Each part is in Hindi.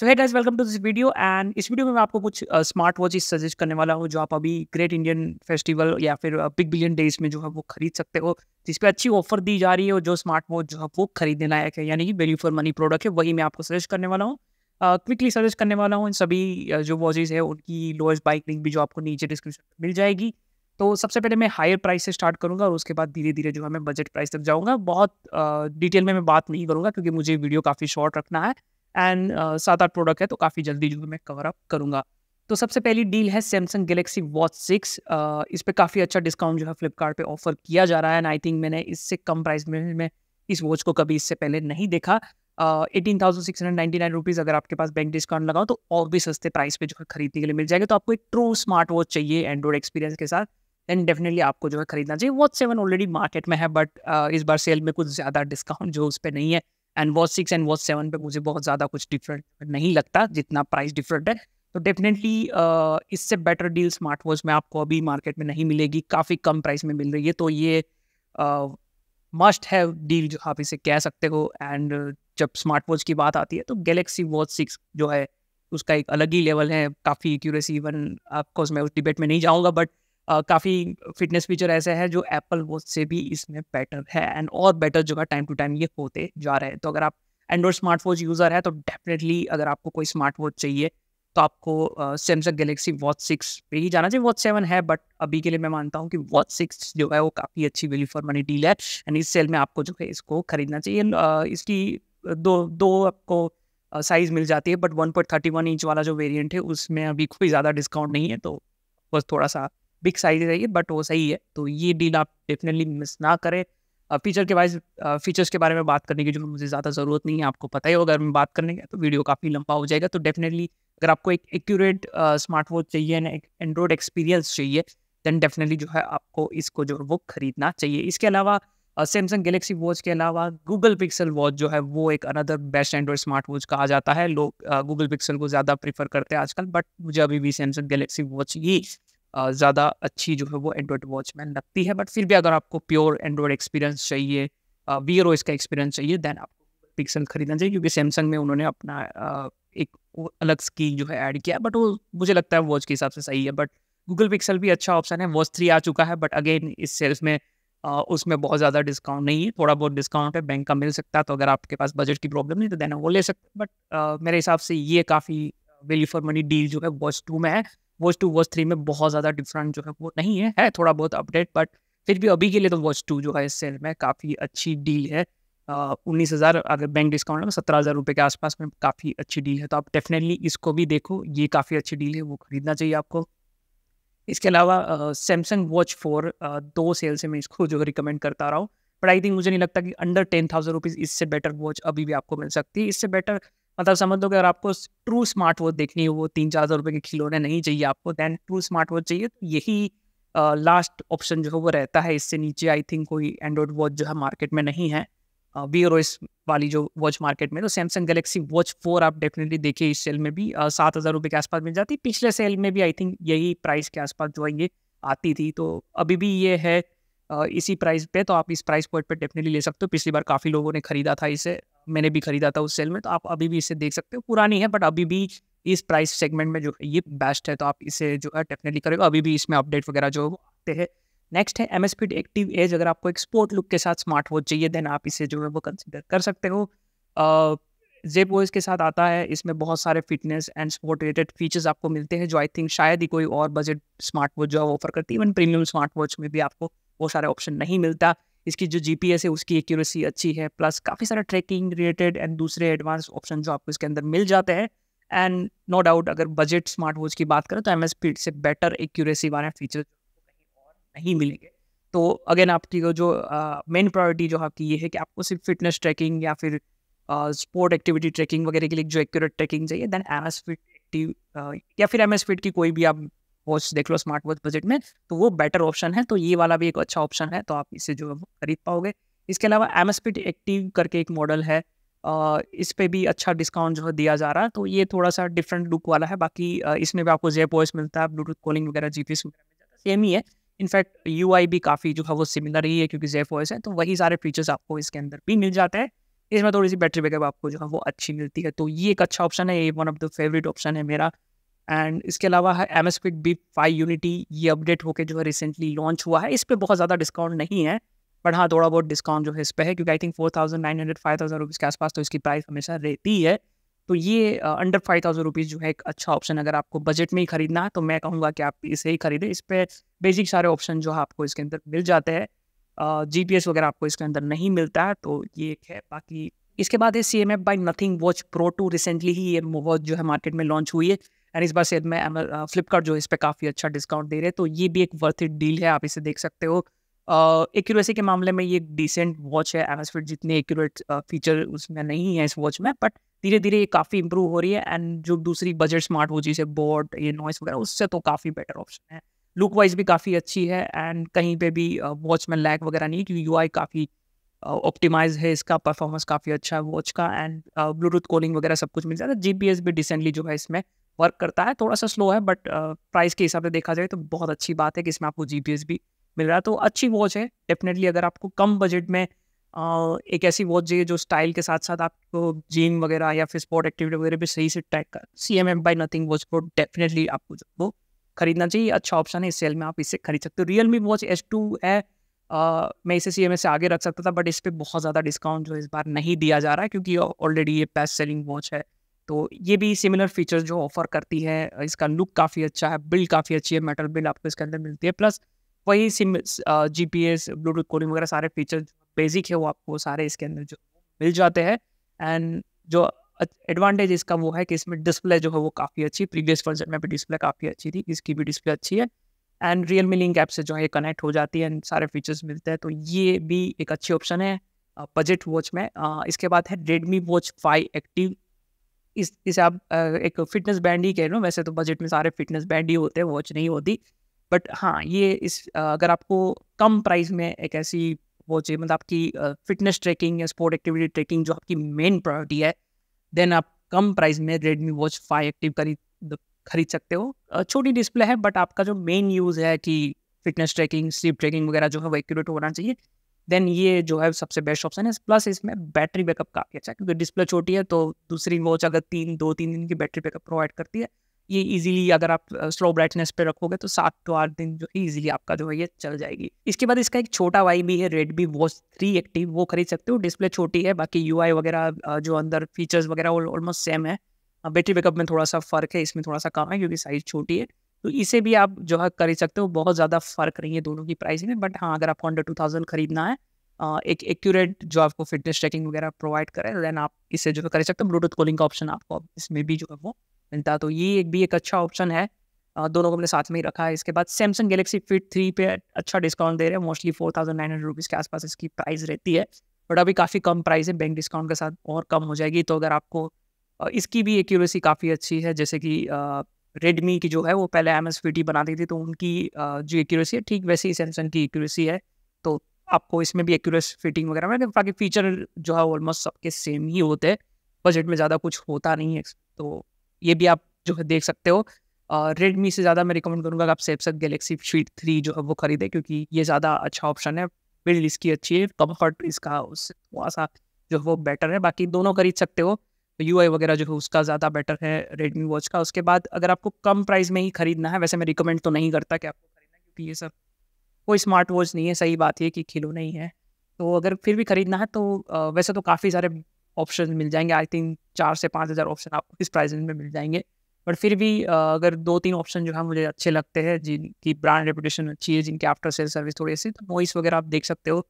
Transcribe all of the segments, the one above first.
so hey guys welcome to this video and इस वीडियो में मैं आपको कुछ स्मार्ट वॉचेस सजेस्ट करने वाला हूँ जो आप अभी ग्रेट इंडियन फेस्टिवल या फिर बिग बिलियन डेज में जो है वो खरीद सकते हो जिस पे अच्छी ऑफर दी जा रही है और जो स्मार्ट वॉच जो है वो खरीदने लायक है यानी कि वैल्यू फॉर मनी प्रोडक्ट है वही मैं आपको सजेस्ट करने वाला हूँ क्विकली uh, सजेस्ट करने वाला हूँ इन सभी uh, जो वॉचेज है उनकी लोएस्ट बाइक लिंक भी जो आपको नीचे डिस्क्रिप्शन में मिल जाएगी तो सबसे पहले मैं हायर प्राइस से स्टार्ट करूंगा और उसके बाद धीरे धीरे जो है मैं बजट प्राइस तक जाऊँगा बहुत डिटेल uh, में मैं बात नहीं करूँगा क्योंकि मुझे वीडियो काफ़ी शॉर्ट रखना है एंड सात आठ प्रोडक्ट है तो काफ़ी जल्दी जो मैं कवर अप करूँगा तो सबसे पहली डील है सैमसंग गैलेक्सी वॉच सिक्स इस पर काफ़ी अच्छा डिस्काउंट जो है फ्लिपकार्ट पे ऑफर किया जा रहा है एंड आई थिंक मैंने इससे कम प्राइस में मैं इस वॉच को कभी इससे पहले नहीं देखा eighteen thousand six hundred ninety nine rupees अगर आपके पास बैंक डिस्काउंट लगाओ तो और भी सस्ते प्राइस पे जो है खरीदने के लिए मिल जाएगा तो आपको एक ट्रू स्मार्ट वॉच चाहिए एंड्रॉइड एक्सपीरियंस के साथ देन डेफिनेटली आपको जो है खरीदना चाहिए वॉच सेवन ऑलरेडी मार्केट में है बट uh, इस बार सेल में कुछ ज़्यादा डिस्काउंट जो उस पर नहीं है and watch six and watch seven पे मुझे बहुत ज़्यादा कुछ डिफरेंट नहीं लगता जितना प्राइस डिफरेंट है तो डेफिनेटली uh, इससे बेटर डील स्मार्ट वॉच में आपको अभी मार्केट में नहीं मिलेगी काफ़ी कम प्राइस में मिल रही है तो ये मस्ट हैव डील जो आप इसे कह सकते हो एंड जब स्मार्ट वॉच की बात आती है तो गैलेक्सी वॉच सिक्स जो है उसका एक अलग ही लेवल है काफ़ी एक्यूरेसी इवन आपको मैं उस डिबेट में नहीं जाऊँगा बट काफ़ी फिटनेस फीचर ऐसे हैं जो एप्पल वॉच से भी इसमें बेटर है एंड और बेटर जो है टाइम टू टाइम ये होते जा रहे हैं तो अगर आप एंड्रॉइड स्मार्ट वॉच यूज़र है तो डेफिनेटली अगर आपको कोई स्मार्ट वॉच चाहिए तो आपको सैमसंग गैलेक्सी वॉच सिक्स पे ही जाना चाहिए वॉच सेवन है बट अभी के लिए मैं मानता हूँ कि वॉच सिक्स जो है वो काफ़ी अच्छी वैल्यू फॉर मनी डील है एंड इस सेल में आपको जो है इसको खरीदना चाहिए इसकी दो दो आपको साइज मिल जाती है but one point thirty one inch वाला जो वेरियंट है उसमें अभी कोई ज़्यादा डिस्काउंट नहीं है तो बस थोड़ा सा बिग साइज है बट वो सही है तो ये डील आप डेफिनेटली मिस ना करें फीचर के वाइज फीचर्स के बारे में बात करने की जो मुझे ज़्यादा ज़रूरत नहीं है आपको पता ही होगा अगर मैं बात करने का तो वीडियो काफ़ी लंबा हो जाएगा तो डेफिनेटली अगर आपको एक एक्यूरेट स्मार्ट वॉच चाहिए ना एक एंड्रॉयड एक्सपीरियंस चाहिए देन डेफिनेटली जो है आपको इसको जो है वो खरीदना चाहिए इसके अलावा सैमसंग गैलेक्सी वॉच के अलावा गूगल पिक्सल वॉच जो है वो एक another best Android smart watch कहा जाता है लोग गूगल पिक्सल को ज़्यादा प्रीफर करते हैं आजकल बट मुझे अभी भी सैमसंग गैलेक्सी वॉच ही ज़्यादा अच्छी जो है वो एंड्रॉयड वॉच में लगती है बट फिर भी अगर आपको प्योर एंड्रॉयड एक्सपीरियंस चाहिए वी एर का एक्सपीरियंस चाहिए देन आपको पिक्सल खरीदना चाहिए क्योंकि सैमसंग में उन्होंने अपना एक अलग स्कीम जो है ऐड किया बट वो मुझे लगता है वॉच के हिसाब से सही है बट गूगल पिक्सल भी अच्छा ऑप्शन है वॉच थ्री आ चुका है बट अगेन इस सेल्स में उसमें बहुत ज़्यादा डिस्काउंट नहीं है थोड़ा बहुत डिस्काउंट है बैंक का मिल सकता है तो अगर आपके पास बजट की प्रॉब्लम नहीं तो देना वो ले सकते बट मेरे हिसाब से ये काफ़ी वैल्यू फॉर मनी डील जो है वॉच टू में है वॉच टू वॉच थ्री में बहुत ज़्यादा डिफरेंट जो है वो नहीं है है थोड़ा बहुत अपडेट बट फिर भी अभी के लिए तो वॉच टू जो है इस सेल में काफ़ी अच्छी डील है उन्नीस हज़ार अगर बैंक डिस्काउंट है तो सत्रह हज़ार रुपये के आसपास में काफ़ी अच्छी डील है तो आप डेफिनेटली इसको भी देखो ये काफ़ी अच्छी डील है वो ख़रीदना चाहिए आपको इसके अलावा सैमसंग वॉच फोर दो सेल से मैं इसको जो रिकमेंड करता रहा हूँ बट आई थिंक मुझे नहीं लगता कि अंडर टेन थाउजेंड रुपीज़ इससे बेटर वॉच अभी भी आपको मिल सकती है इससे बेटर मतलब समझ लो कि अगर आपको ट्रू स्मार्ट वॉच देखनी हो वो तीन चार हज़ार रुपये के खिलौने नहीं चाहिए आपको दैन ट्रू स्मार्ट वॉच चाहिए तो यही लास्ट ऑप्शन जो है वो रहता है इससे नीचे आई थिंक कोई एंड्रॉयड वॉच जो है मार्केट में नहीं है वी रोइस वाली जो वॉच मार्केट में तो सैमसंग गलेक्सी वॉच फोर आप डेफिनेटली देखिए इस सेल में भी सात हज़ार रुपये के आसपास मिल जाती पिछले सेल में भी आई थिंक यही प्राइस के आसपास जो है ये आती थी तो अभी भी ये है इसी प्राइस पे तो आप इस प्राइस पॉइंट पे डेफिनेटली ले सकते हो पिछली बार काफ़ी लोगों ने खरीदा था इसे मैंने भी खरीदा था उस सेल में तो आप अभी भी इसे देख सकते हो पुरानी है बट अभी भी इस प्राइस सेगमेंट में जो है ये बेस्ट है तो आप इसे जो है डेफिनेटली करेगा अभी भी इसमें अपडेट वगैरह जो आते हैं नेक्स्ट है Amazfit active edge अगर आपको एक स्पोर्ट लुक के साथ स्मार्ट वॉच चाहिए देन आप इसे जो है वो कंसिडर कर सकते हो जेब ओएस के साथ आता है इसमें बहुत सारे fitness and sport related features आपको मिलते हैं जो आई थिंक शायद ही कोई और बजट स्मार्ट वॉच जो है ऑफर करती है इवन प्रीमियम स्मार्ट वॉच में भी आपको वो सारे ऑप्शन नहीं मिलता इसकी जो जी है उसकी एक्यूरेसी अच्छी है प्लस काफ़ी सारा ट्रैकिंग रिलेटेड एंड दूसरे एडवांस ऑप्शन जो आपको इसके अंदर मिल जाते हैं एंड नो डाउट अगर बजट स्मार्ट वॉच की बात करें तो एम एस से बेटर एक्यूरेसी वाले फीचर नहीं मिलेंगे तो अगेन आपकी जो मेन uh, प्रायोरिटी जो आपकी ये है कि आपको सिर्फ फिटनेस ट्रैकिंग या फिर स्पोर्ट एक्टिविटी ट्रैकिंग वगैरह के लिए जो एक्यूरेट ट्रैकिंग चाहिए then Amazfit active या फिर एम एस फिट की कोई भी आप वॉच देख लो स्मार्ट वॉच बजट में तो वो बेटर ऑप्शन है तो ये वाला भी एक अच्छा ऑप्शन है तो आप इसे जो खरीद पाओगे इसके अलावा एम एक्टिव करके एक मॉडल है इस पर भी अच्छा डिस्काउंट जो है दिया जा रहा है तो ये थोड़ा सा डिफरेंट लुक वाला है बाकी इसमें भी आपको जेप वॉइस मिलता है ब्लूटूथ कॉलिंग वगैरह जी पी सेम ही है इनफैक्ट यू भी काफ़ी जो है वो सिमिलर ही है क्योंकि जेप वॉइस है तो वही सारे फीचर्स आपको इसके अंदर भी मिल जाते हैं इसमें थोड़ी सी बैटरी बैकअप आपको जो है वो अच्छी मिलती है तो ये एक अच्छा ऑप्शन है ये one of the favourite option है मेरा एंड इसके अलावा है Amazfit quick Bip five Unity ये अपडेट होकर जो है रिसेंटली लॉन्च हुआ है इस पर बहुत ज़्यादा डिस्काउंट नहीं है बट हाँ थोड़ा बहुत डिस्काउंट जो है इस पर है क्योंकि I think four thousand nine hundred five thousand rupees के आसपास तो इसकी प्राइस हमेशा रहती है तो ये अंडर फाइव थाउजेंड रुपीज़ जो है एक अच्छा ऑप्शन अगर आपको बजट में ही खरीदना है तो मैं कहूँगा कि आप इसे ही खरीदें इस पर बेसिक सारे ऑप्शन जो है आपको इसके अंदर मिल जाते हैं जी पी एस वगैरह आपको इसके अंदर नहीं मिलता है तो ये एक है बाकी इसके बाद है C M F by Nothing watch pro two recently ही ये वॉच जो है मार्केट में लॉन्च हुई है एंड इस बार शायद मैं फ्लिपकार्ट uh, जो इस पर काफ़ी अच्छा डिस्काउंट दे रहे हैं तो ये भी एक वर्थ इट डील है आप इसे देख सकते हो एक्यूरेसी uh, के मामले में ये एक डिसेंट वॉच है एम जितने एक्यूरेट फीचर uh, उसमें नहीं है इस वॉच में बट धीरे धीरे ये काफ़ी इंप्रूव हो रही है एंड जो दूसरी बजट स्मार्ट वॉच जैसे बोर्ड ये नॉइस वगैरह उससे तो काफ़ी बेटर ऑप्शन है लुक वाइज भी काफ़ी अच्छी है एंड कहीं पे भी वॉच में लैग वगैरह नहीं है क्योंकि यू काफ़ी ऑप्टिमाइज है इसका परफॉर्मेंस काफ़ी अच्छा है वॉच का एंड ब्लूटूथ कॉलिंग वगैरह सब कुछ मिल जाता है जी भी डिसेंटली जो है इसमें वर्क करता है थोड़ा सा स्लो है बट प्राइस के हिसाब से देखा जाए तो बहुत अच्छी बात है कि इसमें आपको जी भी मिल रहा है तो अच्छी वॉच है डेफिनेटली अगर आपको कम बजट में एक ऐसी वॉच चाहिए जो स्टाइल के साथ साथ आपको जिम वगैरह या फिर स्पोर्ट एक्टिविटी वगैरह भी सही से ट्रैक कर C M F by Nothing watch pro definitely आपको वो खरीदना चाहिए अच्छा ऑप्शन है इस सेल में आप इसे खरीद सकते हो Realme watch S two है मैं इसे सी एम से आगे रख सकता था बट इस पर बहुत ज़्यादा डिस्काउंट जो इस बार नहीं दिया जा रहा है क्योंकि ऑलरेडी ये बेस्ट सेलिंग वॉच है तो ये भी सिमिलर फीचर्स जो ऑफर करती है इसका लुक काफ़ी अच्छा है बिल्ड काफ़ी अच्छी है मेटल बिल आपको इसके अंदर मिलती है प्लस वही SIM G P S Bluetooth coding वगैरह सारे फीचर्स बेसिक है वो आपको सारे इसके अंदर जो मिल जाते हैं एंड जो एडवांटेज इसका वो है कि इसमें डिस्प्ले जो है वो काफ़ी अच्छी प्रीवियस वर्जन में भी डिस्प्ले काफ़ी अच्छी थी इसकी भी डिस्प्ले अच्छी है and Realme link app से जो है कनेक्ट हो जाती है सारे फीचर्स मिलते हैं तो ये भी एक अच्छी ऑप्शन है बजट वॉच में इसके बाद है रेडमी वॉच फाइव एक्टिव इस इसे आप एक फिटनेस बैंड ही कह रहे हो वैसे तो बजट में सारे फिटनेस बैंड ही होते हैं वॉच नहीं होती बट हाँ ये इस अगर आपको कम प्राइस में एक ऐसी वॉच है मतलब आपकी फिटनेस ट्रैकिंग या स्पोर्ट एक्टिविटी ट्रैकिंग जो आपकी मेन प्रायोरिटी है देन आप कम प्राइस में रेडमी वॉच फाइव एक्टिव खरीद खरीद सकते हो छोटी डिस्प्ले है बट आपका जो मेन यूज़ है कि फिटनेस ट्रैकिंग स्लीप ट्रैकिंग वगैरह जो है वो एक्यूरेट होना चाहिए देन ये जो है सबसे बेस्ट ऑप्शन है प्लस इसमें बैटरी बैकअप काफ़ी अच्छा है क्योंकि डिस्प्ले छोटी है तो दूसरी वॉच अगर तीन दो तीन दिन की बैटरी बैकअप प्रोवाइड करती है ये इजीली अगर आप स्लो ब्राइटनेस पे रखोगे तो सात टू आठ दिन जो है इजीली आपका जो है ये चल जाएगी इसके बाद इसका एक छोटा वाई भी है रेडमी वॉच थ्री एक्टिव वो खरीद सकते हो डिस्प्ले छोटी है बाकी यू वगैरह जो अंदर फीचर्स वगैरह वो ऑलमोस्ट सेम है हाँ, बैटरी बैकअप में थोड़ा सा फ़र्क है इसमें थोड़ा सा कम है क्योंकि साइज़ छोटी है तो इसे भी आप जो है कर ही सकते हो बहुत ज़्यादा फ़र्क नहीं है दोनों की प्राइसिंग में बट हाँ अगर आपको अंडर टू थाउजेंड खरीदना है एक एक्यूरेट जो आपको फिटनेस ट्रैकिंग वगैरह प्रोवाइड करें देन आप इसे जो है कर सकते हो ब्लूटूथ कॉलिंग का ऑप्शन आपको इसमें भी जो है वो मिलता है तो ये एक भी एक अच्छा ऑप्शन है दोनों को हमने साथ में ही रखा है इसके बाद सैमसंग गैलेक्सी फिट थ्री पे अच्छा डिस्काउंट दे रहे हैं mostly four thousand nine hundred rupees के आसपास इसकी प्राइस रहती है बट अभी काफ़ी कम प्राइस है बैंक डिस्काउंट के साथ और कम हो जाएगी तो अगर आपको इसकी भी एक्यूरेसी काफ़ी अच्छी है जैसे कि रेडमी की जो है वो पहले एम एस बनाती थी तो उनकी जो एक्यूरेसी है ठीक वैसे ही सैमसंग की एक्यूरेसी है तो आपको इसमें भी एक्यूरेस फिटिंग वगैरह में बाकी फीचर जो है ऑलमोस्ट सबके सेम ही होते हैं बजट में ज़्यादा कुछ होता नहीं है तो ये भी आप जो है देख सकते हो रेडमी से ज़्यादा मैं रिकमेंड करूँगा कि आप सैमसंग गैलेक्सी फीट थ्री जो है वो खरीदें क्योंकि ये ज़्यादा अच्छा ऑप्शन है बिल्ड इसकी अच्छी है कम्फर्ट इसका उससे थोड़ा सा जो है वो बेटर है बाकी दोनों खरीद सकते हो यू वगैरह जो है उसका ज़्यादा बेटर है रेडमी वॉच का उसके बाद अगर आपको कम प्राइस में ही खरीदना है वैसे मैं रिकमेंड तो नहीं करता कि आपको खरीदना क्योंकि ये सब कोई स्मार्ट वॉच नहीं है सही बात है कि खिलो नहीं है तो अगर फिर भी खरीदना है तो वैसे तो काफ़ी सारे ऑप्शन मिल जाएंगे आई थिंक चार से पाँच हज़ार ऑप्शन आपको इस प्राइस में मिल जाएंगे बट फिर भी अगर दो तीन ऑप्शन जो है मुझे अच्छे लगते हैं जिनकी ब्रांड रेपुटेशन अच्छी है जिनकी आफ्टर सेल सर्विस थोड़ी ऐसी तो नॉइस वगैरह आप देख सकते हो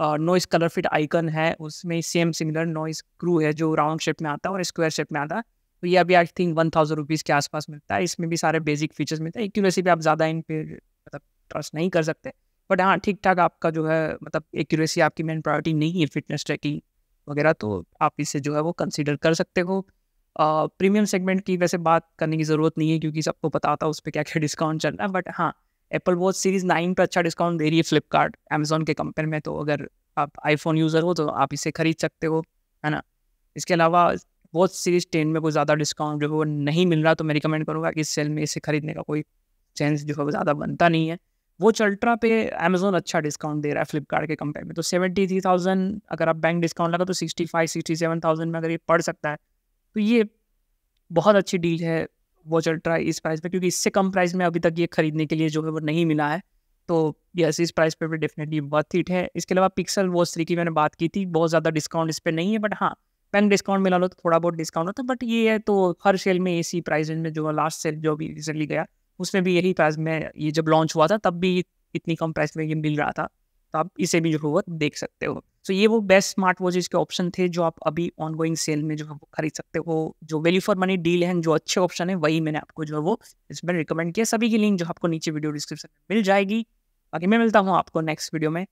नॉइस कलर फिट आइकन है उसमें सेम सिमिलर नॉइस क्रू है जो राउंड शेप में आता है और स्क्वायर शेप में आता है तो ये अभी I think one thousand rupees के आसपास मिलता है इसमें भी सारे बेसिक फीचर्स मिलते हैं एक्यूरेसी भी आप ज़्यादा इन पर मतलब ट्रस्ट नहीं कर सकते बट हाँ ठीक ठाक आपका जो है मतलब एक्यूरेसी आपकी मेन प्रायोरिटी नहीं है फिटनेस ट्रैकिंग वगैरह तो आप इसे जो है वो कंसिडर कर सकते हो प्रीमियम सेगमेंट की वैसे बात करने की ज़रूरत नहीं है क्योंकि सबको पता है उस पर क्या क्या डिस्काउंट चल रहा है बट हाँ एप्पल वॉच सीरीज नाइन पर अच्छा डिस्काउंट दे रही है फ्लिपकार्ट अमेजोन के कंपेयर में तो अगर आप आईफोन यूज़र हो तो आप इसे खरीद सकते हो है ना इसके अलावा वॉच सीरीज टेन में कोई ज़्यादा डिस्काउंट जो है वो नहीं मिल रहा तो मैं रिकमेंड करूँगा कि इस सेल में इसे खरीदने का कोई चांस जो है वो ज़्यादा बनता नहीं है वॉच अल्ट्रा पे अमेजोन अच्छा डिस्काउंट दे रहा है फ्लिपकार्ट के कंपेयर में तो सेवेंटी थ्री थाउजेंड अगर आप बैंक डिस्काउंट लगा तो sixty five sixty seven thousand में अगर ये पड़ सकता है तो ये बहुत अच्छी डील है वॉच अल्ट्रा इस प्राइस पर क्योंकि इससे कम प्राइस में अभी तक ये खरीदने के लिए जो है वो नहीं मिला है तो यस इस प्राइस पर भी डेफिनेटली वर्थ इट है इसके अलावा पिक्सल वॉच थ्री की मैंने बात की थी बहुत ज़्यादा डिस्काउंट इस पर नहीं है बट हाँ पेन डिस्काउंट मिला लो तो थोड़ा बहुत डिस्काउंट होता है बट ये है तो हर सेल में इसी प्राइस में जो लास्ट सेल जो अभी रिसेंटली गया उसमें भी यही प्राइस में ये जब लॉन्च हुआ था तब भी इतनी कम प्राइस में ये मिल रहा था तो आप इसे भी जो है देख सकते हो तो ये वो बेस्ट स्मार्ट वॉचेज के ऑप्शन थे जो आप अभी ऑनगोइंग सेल में जो है वो खरीद सकते हो जो वैल्यू फॉर मनी डील है जो अच्छे ऑप्शन है वही मैंने आपको जो है वो इसमें रिकमेंड किया सभी की लिंक जो आपको नीचे वीडियो डिस्क्रिप्शन में मिल जाएगी बाकी मैं मिलता हूँ आपको नेक्स्ट वीडियो में